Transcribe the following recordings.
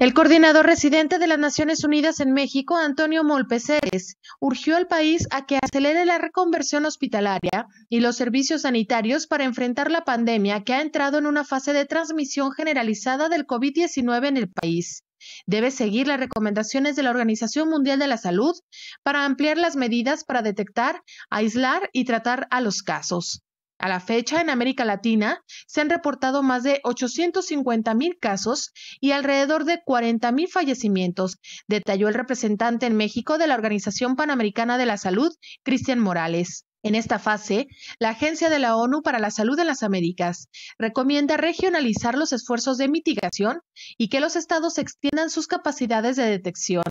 El coordinador residente de las Naciones Unidas en México, Antonio Molpeceres, urgió al país a que acelere la reconversión hospitalaria y los servicios sanitarios para enfrentar la pandemia que ha entrado en una fase de transmisión generalizada del COVID-19 en el país. Debe seguir las recomendaciones de la Organización Mundial de la Salud para ampliar las medidas para detectar, aislar y tratar a los casos. A la fecha, en América Latina se han reportado más de 850 mil casos y alrededor de 40 mil fallecimientos, detalló el representante en México de la Organización Panamericana de la Salud, Cristian Morales. En esta fase, la Agencia de la ONU para la Salud en las Américas recomienda regionalizar los esfuerzos de mitigación y que los estados extiendan sus capacidades de detección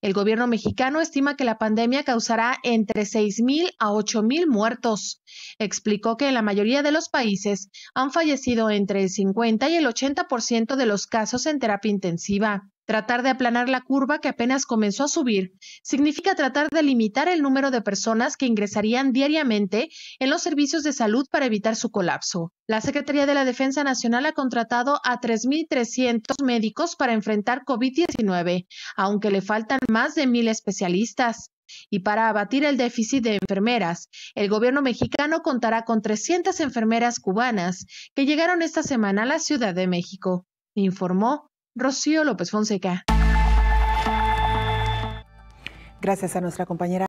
el gobierno mexicano estima que la pandemia causará entre 6.000 a 8.000 muertos. Explicó que en la mayoría de los países han fallecido entre el 50 y el 80% de los casos en terapia intensiva. Tratar de aplanar la curva que apenas comenzó a subir significa tratar de limitar el número de personas que ingresarían diariamente en los servicios de salud para evitar su colapso. La Secretaría de la Defensa Nacional ha contratado a 3.300 médicos para enfrentar COVID-19, aunque le faltan más de 1.000 especialistas. Y para abatir el déficit de enfermeras, el gobierno mexicano contará con 300 enfermeras cubanas que llegaron esta semana a la Ciudad de México, informó Rocío López Fonseca. Gracias a nuestra compañera.